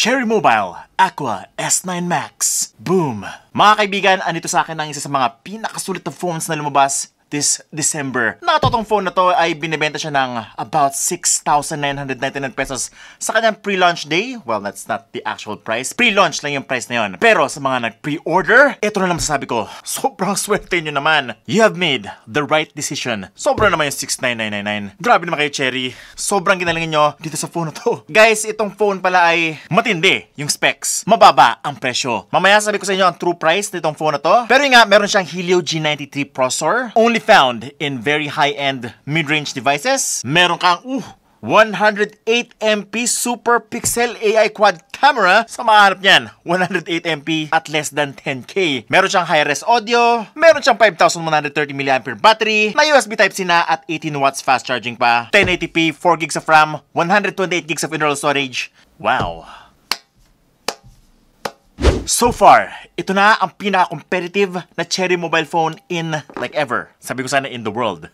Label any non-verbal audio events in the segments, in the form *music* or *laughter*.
Cherry Mobile Aqua S9 Max. Boom! Mga kaibigan, anito sa akin ang isa sa mga pinakasulit na phones na lumabas this December. Nakatotong phone na to ay binibenta siya ng about 6,999 pesos sa kanyang pre-launch day. Well, that's not the actual price. Pre-launch lang yung price na yun. Pero sa mga nag-pre-order, ito na lang sasabi ko, *laughs* sobrang swerte nyo naman. You have made the right decision. Sobra naman yung 6,999. Grabe naman kayo, Cherry. Sobrang ginalingan nyo dito sa phone na to. *laughs* Guys, itong phone pala ay matindi yung specs. Mababa ang presyo. Mamaya sabi ko sa inyo ang true price nitong phone na to. Pero nga, meron siyang Helio G93 processor. Only commonly found in very high-end mid-range devices. Meron kang, uh, 108MP Super Pixel AI Quad Camera. Sa makahanap niyan, 108MP at less than 10K. Meron siyang high-res audio, meron siyang 5,130mAh battery, na USB Type-C na at 18 w fast charging pa, 1080p, 4GB of RAM, 128GB of internal storage. Wow! So far, ito na ang pinaka-competitive na cherry mobile phone in like ever. Sabi ko sana in the world.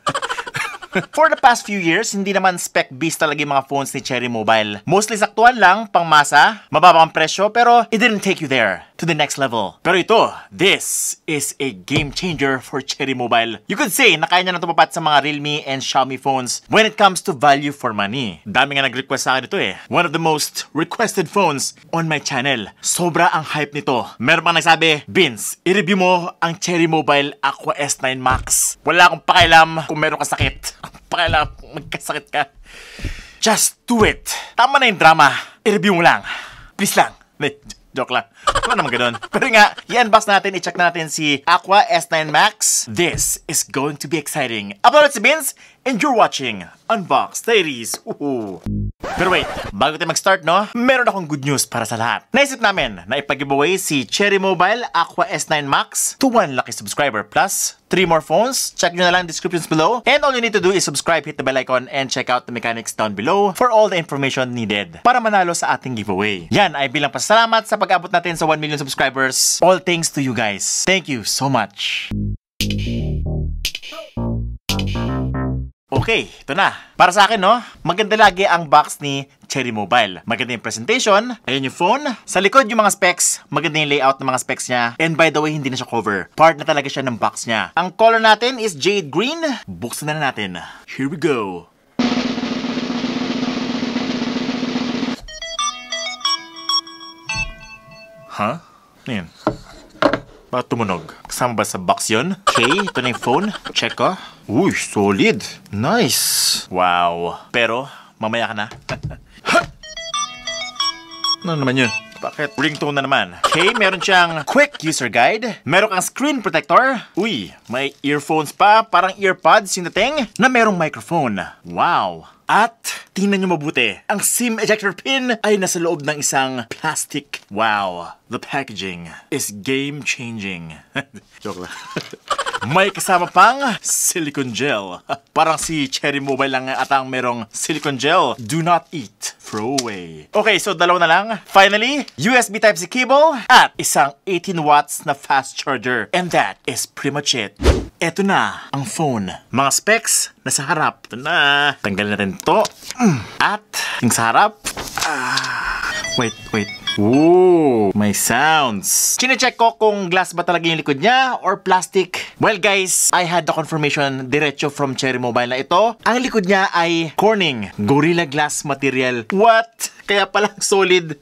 For the past few years, hindi naman spec beast talaga yung mga phones ni Cherry Mobile. Mostly saktuan lang, pangmasa, mababa ang presyo, pero it didn't take you there to the next level. Pero ito, this is a game changer for Cherry Mobile. You could say na kaya niya na tumapat sa mga Realme and Xiaomi phones when it comes to value for money. Dami nga nag-request sa akin ito eh. One of the most requested phones on my channel. Sobra ang hype nito. Meron pang nagsabi, Vince, i-review mo ang Cherry Mobile Aqua S9 Max. Wala akong pakialam kung meron ka sakit pa kailangan magkasakit ka. Just do it. Tama na yung drama. I-review mo lang. Please lang. Nee, joke lang. Wala naman ganun. *laughs* Pero nga, i-unbox natin, i-check natin si Aqua S9 Max. This is going to be exciting. Uploaded si Vince, and you're watching Unbox Ladies. Woohoo! Pero wait, bago tayo mag-start, no? Meron akong good news para sa lahat. Naisip namin na ipag-giveaway si Cherry Mobile Aqua S9 Max to 1 lucky subscriber plus 3 more phones. Check nyo na lang descriptions below. And all you need to do is subscribe, hit the bell icon, and check out the mechanics down below for all the information needed para manalo sa ating giveaway. Yan ay bilang pasalamat sa pag-abot natin sa 1 million subscribers. All thanks to you guys. Thank you so much. Okay, ito na. Para sa akin, no? Maganda lagi ang box ni Cherry Mobile. Maganda yung presentation. Ayan yung phone. Sa likod yung mga specs. Maganda yung layout ng mga specs niya. And by the way, hindi na siya cover. Part na talaga siya ng box niya. Ang color natin is jade green. Buksan na, natin. Here we go. Huh? Ayan. Ba't tumunog? Kasama ba sa box yun? Okay, ito na yung phone. Check ko. Oh. Uy, solid. Nice. Wow. Pero, mamaya ka na. *laughs* ano naman yun? Bakit? Ringtone na naman. Okay, meron siyang quick user guide. Meron kang screen protector. Uy, may earphones pa, parang earpods yung dating, na merong microphone. Wow. At tingnan nyo mabuti, ang SIM ejector pin ay nasa loob ng isang plastic. Wow, the packaging is game-changing. *laughs* Joke lang. *laughs* May kasama pang silicone gel. *laughs* Parang si Cherry Mobile lang ang merong silicone gel. Do not eat. Throw away. Okay, so dalawa na lang. Finally, USB Type-C cable at isang 18 watts na fast charger. And that is pretty much it. Eto na ang phone. Mga specs, nasa harap. Ito na. Tanggal na rin to. At yung sa harap. Ah. Wait, wait. Ooh, may sounds. Chine-check ko kung glass ba talaga yung likod niya or plastic. Well guys, I had the confirmation diretso from Cherry Mobile na ito. Ang likod niya ay Corning Gorilla Glass Material. What? Kaya palang *laughs* solid.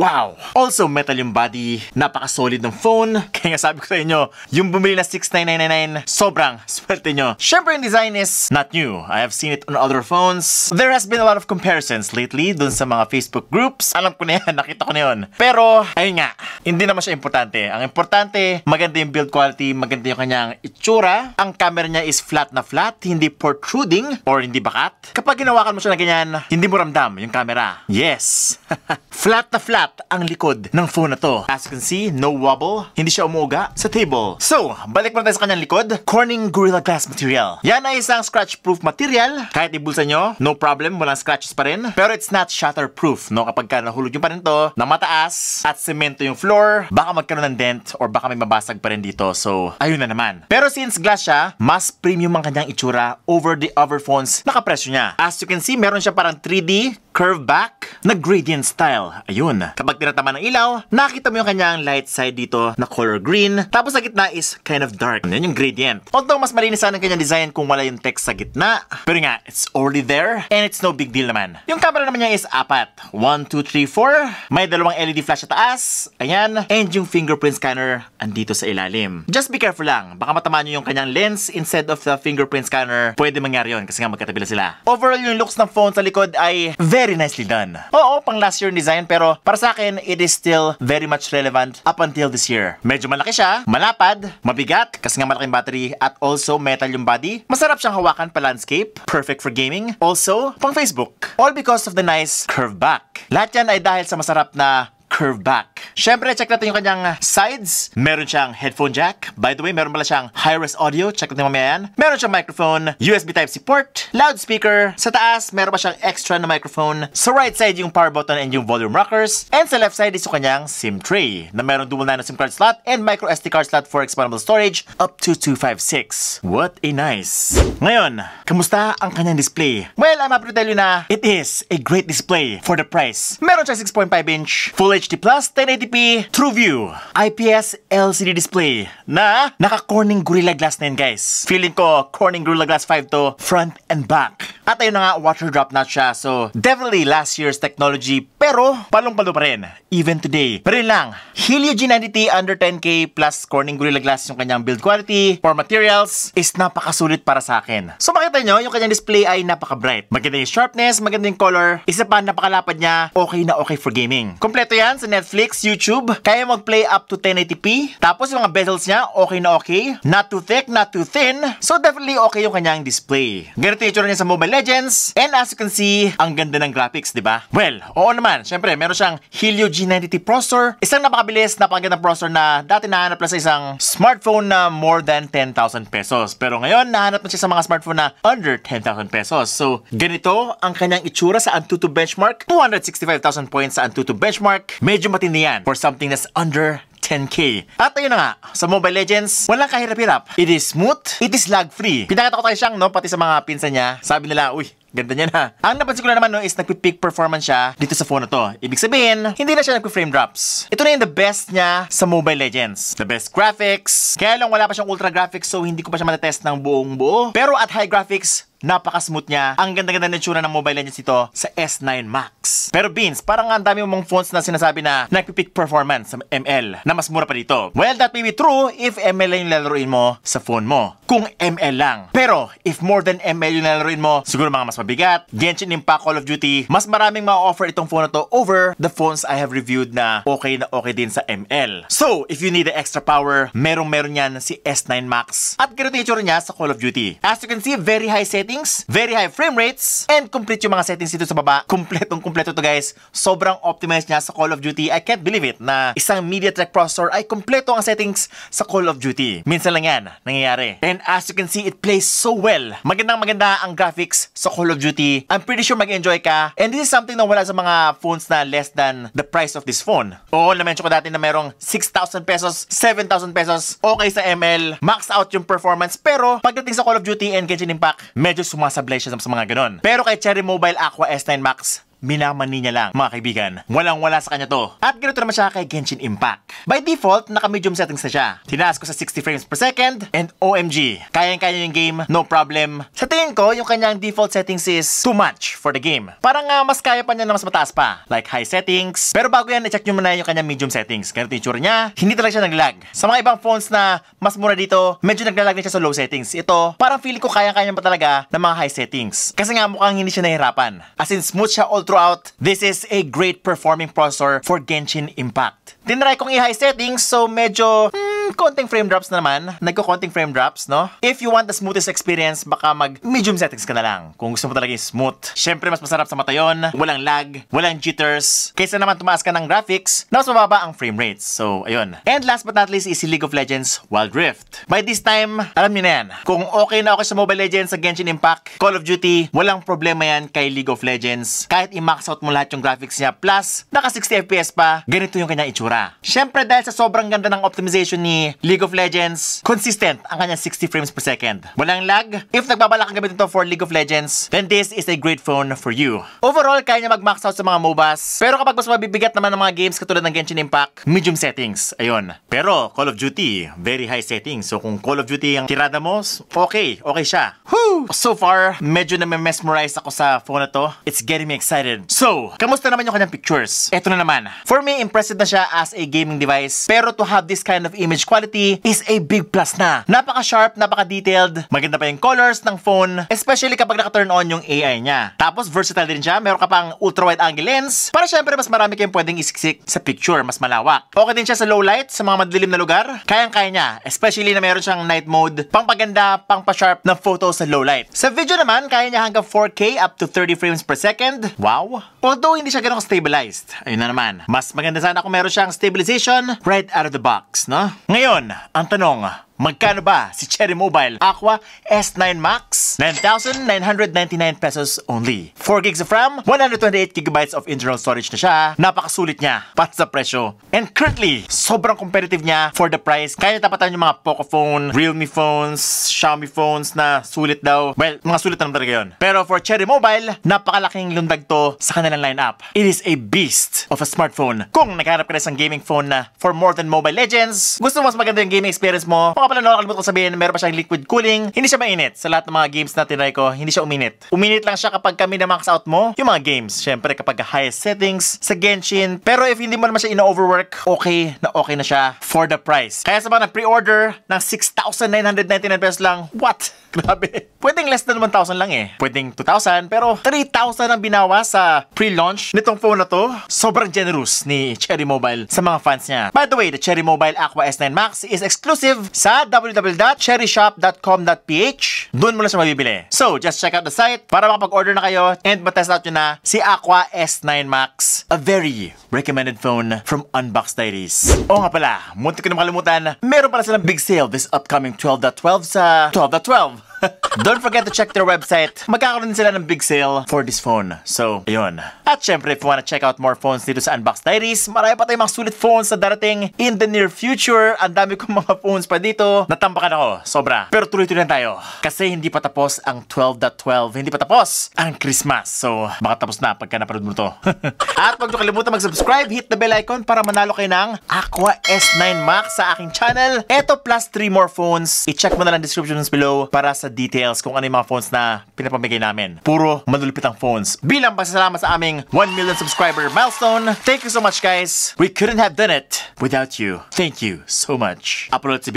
Wow! Also, metal yung body. Napaka-solid ng phone. *laughs* Kaya nga sabi ko sa inyo, yung bumili na 6999, sobrang *laughs* swerte nyo. Siyempre, yung design is not new. I have seen it on other phones. There has been a lot of comparisons lately dun sa mga Facebook groups. Alam ko na yan, nakita ko na yun. Pero, ayun nga, hindi naman siya importante. Ang importante, maganda yung build quality, maganda yung kanyang itsura. Ang camera niya is flat na flat, hindi protruding or hindi bakat. Kapag ginawakan mo siya na ganyan, hindi mo ramdam yung camera. Yes. *laughs* Flat na flat ang likod ng phone na to. As you can see, no wobble. Hindi siya umuga sa table. So, balik muna tayo sa kanyang likod. Corning Gorilla Glass material. Yan ay isang scratch-proof material. Kahit ibulsa nyo, no problem, walang scratches pa rin. Pero it's not shatterproof, no? Kapag ka nahulog yung panin to, na mataas at semento yung floor, baka magkaroon ng dent or baka may mabasag pa rin dito. So, ayun na naman. Pero since glass siya, mas premium ang kanyang itsura over the other phones na kapresyo niya. As you can see, meron siya parang 3D curve back na gradient style ilaw. Ayun. Kapag tinatamaan ng ilaw, nakita mo yung kanyang light side dito na color green. Tapos sa gitna is kind of dark. Yan yung gradient. Although mas malinis sana ang kanyang design kung wala yung text sa gitna. Pero nga, it's already there and it's no big deal naman. Yung camera naman niya is apat. 1, 2, 3, 4. May dalawang LED flash sa taas. Ayan. And yung fingerprint scanner andito sa ilalim. Just be careful lang. Baka matamaan nyo yung kanyang lens instead of the fingerprint scanner. Pwede mangyari yun kasi nga magkatabila sila. Overall, yung looks ng phone sa likod ay very nicely done. Oo, pang last year design design pero para sa akin, it is still very much relevant up until this year. Medyo malaki siya, malapad, mabigat kasi nga malaking battery at also metal yung body. Masarap siyang hawakan pa landscape, perfect for gaming, also pang Facebook. All because of the nice curve back. Lahat yan ay dahil sa masarap na curve back. Siyempre, check natin yung kanyang sides. Meron siyang headphone jack. By the way, meron pala siyang high-res audio. Check natin mamaya yan. Meron siyang microphone, USB Type-C port, loudspeaker. Sa taas, meron pa siyang extra na microphone. Sa right side, yung power button and yung volume rockers. And sa left side is yung kanyang SIM tray na meron dual nano SIM card slot and micro SD card slot for expandable storage up to 256. What a nice! Ngayon, kamusta ang kanyang display? Well, I'm happy to tell you na it is a great display for the price. Meron siya 6.5 inch Full HD Plus 1080 1080p TrueView IPS LCD display na naka-Corning Gorilla Glass na yun guys. Feeling ko Corning Gorilla Glass 5 to front and back. At ayun na nga, water drop na siya. So, definitely last year's technology. Pero, palong-palo pa rin. Even today. Pero lang, Helio g 90 under 10K plus Corning Gorilla Glass yung kanyang build quality for materials is napakasulit para sa akin. So, makita nyo, yung kanyang display ay napaka-bright. Maganda yung sharpness, maganda yung color. Isa pa, napakalapad niya. Okay na okay for gaming. Kompleto yan sa Netflix, YouTube, kaya mag-play up to 1080p. Tapos yung mga bezels niya, okay na okay. Not too thick, not too thin. So definitely okay yung kanyang display. Ganito yung itsura niya sa Mobile Legends. And as you can see, ang ganda ng graphics, di ba? Well, oo naman. Siyempre, meron siyang Helio G90T processor. Isang napakabilis, napakagandang processor na dati nahanap lang sa isang smartphone na more than 10,000 pesos. Pero ngayon, nahanap na siya sa mga smartphone na under 10,000 pesos. So, ganito ang kanyang itsura sa Antutu benchmark. 265,000 points sa Antutu benchmark. Medyo matindi yan yan for something that's under 10k. At ayun na nga, sa Mobile Legends, walang kahirap-hirap. It is smooth, it is lag-free. Pinakita ko tayo siyang, no, pati sa mga pinsan niya, sabi nila, uy, Ganda niya na. Ang napansin ko na naman no is nagpipeak performance siya dito sa phone na to. Ibig sabihin, hindi na siya nagpi-frame drops. Ito na yung the best niya sa Mobile Legends. The best graphics. Kaya lang wala pa siyang ultra graphics so hindi ko pa siya matetest ng buong buo. Pero at high graphics, Napaka-smooth niya. Ang ganda-ganda ng tsura ng mobile legends ito sa S9 Max. Pero Beans, parang ang dami mong phones na sinasabi na nagpipik performance sa ML na mas mura pa dito. Well, that may be true if ML lang yung lalaroin mo sa phone mo. Kung ML lang. Pero, if more than ML yung lalaroin mo, siguro mga mas mabigat, Genshin Impact, Call of Duty, mas maraming ma-offer itong phone na to over the phones I have reviewed na okay na okay din sa ML. So, if you need the extra power, merong meron yan si S9 Max. At ganito yung niya sa Call of Duty. As you can see, very high set settings, very high frame rates, and complete yung mga settings dito sa baba. *laughs* Kompletong kompleto to guys. Sobrang optimized niya sa Call of Duty. I can't believe it na isang MediaTek processor ay kompleto ang settings sa Call of Duty. Minsan lang yan nangyayari. And as you can see, it plays so well. Magandang maganda ang graphics sa Call of Duty. I'm pretty sure mag-enjoy ka. And this is something na wala sa mga phones na less than the price of this phone. Oo, na-mention ko dati na mayroong 6,000 pesos, 7,000 pesos, okay sa ML, max out yung performance. Pero pagdating sa Call of Duty and Genshin Impact, medyo medyo sumasablay siya sa mga ganun. Pero kay Cherry Mobile Aqua S9 Max, minamani niya lang, mga kaibigan. Walang-wala sa kanya to. At ganito naman siya kay Genshin Impact. By default, naka-medium settings na siya. Tinaas ko sa 60 frames per second and OMG. Kayang-kaya yung game, no problem. Sa tingin ko, yung kanyang default settings is too much for the game. Parang nga, ah, mas kaya pa niya na mas mataas pa. Like high settings. Pero bago yan, i-check nyo muna yung kanyang medium settings. Ganito yung tsura niya. Hindi talaga siya naglag. Sa mga ibang phones na mas mura dito, medyo naglalag na siya sa low settings. Ito, parang feeling ko kaya-kaya pa talaga ng mga high settings. Kasi nga mukhang hindi siya nahirapan. As in, smooth siya all throughout. This is a great performing processor for Genshin Impact. Tinry kong i-high settings so medyo hmm, konting frame drops na naman. Nagko-konting frame drops, no? If you want the smoothest experience, baka mag medium settings ka na lang kung gusto mo talaga yung smooth. Syempre mas masarap sa mata yon, walang lag, walang jitters. Kaysa naman tumaas ka ng graphics, mas mababa ang frame rates. So, ayun. And last but not least is League of Legends Wild Rift. By this time, alam niyo na yan. Kung okay na okay sa Mobile Legends, sa Genshin Impact, Call of Duty, walang problema yan kay League of Legends. Kahit i-max out mo lahat yung graphics niya. Plus, naka 60 FPS pa, ganito yung kanyang itsura. Siyempre dahil sa sobrang ganda ng optimization ni League of Legends, consistent ang kanyang 60 frames per second. Walang lag. If nagbabalak kang gamitin to for League of Legends, then this is a great phone for you. Overall, kaya niya mag-max out sa mga MOBAs. Pero kapag mas mabibigat naman ng mga games katulad ng Genshin Impact, medium settings. Ayun. Pero Call of Duty, very high settings. So kung Call of Duty ang tirada mo, okay, okay siya. Whew! So far, medyo na-mesmerize ako sa phone na to. It's getting me excited excited. So, kamusta naman yung kanyang pictures? Ito na naman. For me, impressive na siya as a gaming device. Pero to have this kind of image quality is a big plus na. Napaka-sharp, napaka-detailed. Maganda pa yung colors ng phone. Especially kapag naka-turn on yung AI niya. Tapos versatile din siya. Meron ka pang ultra-wide angle lens. Para syempre mas marami kayong pwedeng isiksik sa picture. Mas malawak. Okay din siya sa low light, sa mga madilim na lugar. Kayang-kaya niya. Especially na meron siyang night mode. Pangpaganda, pangpa-sharp ng photo sa low light. Sa video naman, kaya niya hanggang 4K up to 30 frames per second. Wow! now. Although hindi siya ganun stabilized, ayun na naman. Mas maganda sana kung meron siyang stabilization right out of the box, no? Ngayon, ang tanong, Magkano ba si Cherry Mobile Aqua S9 Max? 9,999 pesos only. 4 gigs of RAM, 128 gigabytes of internal storage na siya. Napakasulit niya para sa presyo. And currently, sobrang competitive niya for the price. Kaya tapatan yung mga Poco phone, Realme phones, Xiaomi phones na sulit daw. Well, mga sulit naman talaga yun. Pero for Cherry Mobile, napakalaking lundag to sa kanilang lineup. It is a beast of a smartphone. Kung naghanap ka na isang gaming phone na for more than Mobile Legends, gusto mo mas maganda yung gaming experience mo, nga pala, no, nakalimutan ko sabihin, meron pa siyang liquid cooling. Hindi siya mainit. Sa lahat ng mga games na tinry ko, hindi siya uminit. Uminit lang siya kapag kami na max out mo, yung mga games. Syempre kapag highest settings, sa Genshin. Pero if hindi mo naman siya ina overwork okay na okay na siya for the price. Kaya sa mga pre-order ng 6,999 pesos lang, what? *laughs* Grabe. Pwedeng less than 1,000 lang eh. Pwedeng 2,000, pero 3,000 ang binawa sa pre-launch nitong phone na to. Sobrang generous ni Cherry Mobile sa mga fans niya. By the way, the Cherry Mobile Aqua S9 Max is exclusive sa sa www.cherryshop.com.ph. Doon mo na siya mabibili. So, just check out the site para makapag-order na kayo and matest out nyo na si Aqua S9 Max. A very recommended phone from Unbox Diaries. O nga pala, muntik ko na makalimutan, meron pala silang big sale this upcoming 12.12 .12 sa 12.12. .12. *laughs* Don't forget to check their website. Magkakaroon sila ng big sale for this phone. So, ayun. At syempre, if you wanna check out more phones dito sa Unbox Diaries, marami pa tayong mga sulit phones na darating in the near future. Ang dami kong mga phones pa dito. Natambakan ako, sobra. Pero tuloy-tuloy tayo. Kasi hindi pa tapos ang 12.12. Hindi pa tapos ang Christmas. So, baka tapos na pagka napanood mo to. *laughs* At huwag nyo kalimutan mag-subscribe, hit the bell icon para manalo kayo ng Aqua S9 Max sa aking channel. Ito plus 3 more phones. I-check mo na lang description below para sa details details kung ano yung mga phones na pinapamigay namin. Puro malulupit ang phones. Bilang pasasalamat sa aming 1 million subscriber milestone. Thank you so much guys. We couldn't have done it without you. Thank you so much. Apollo si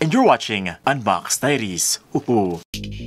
and you're watching Unbox Diaries. Woohoo!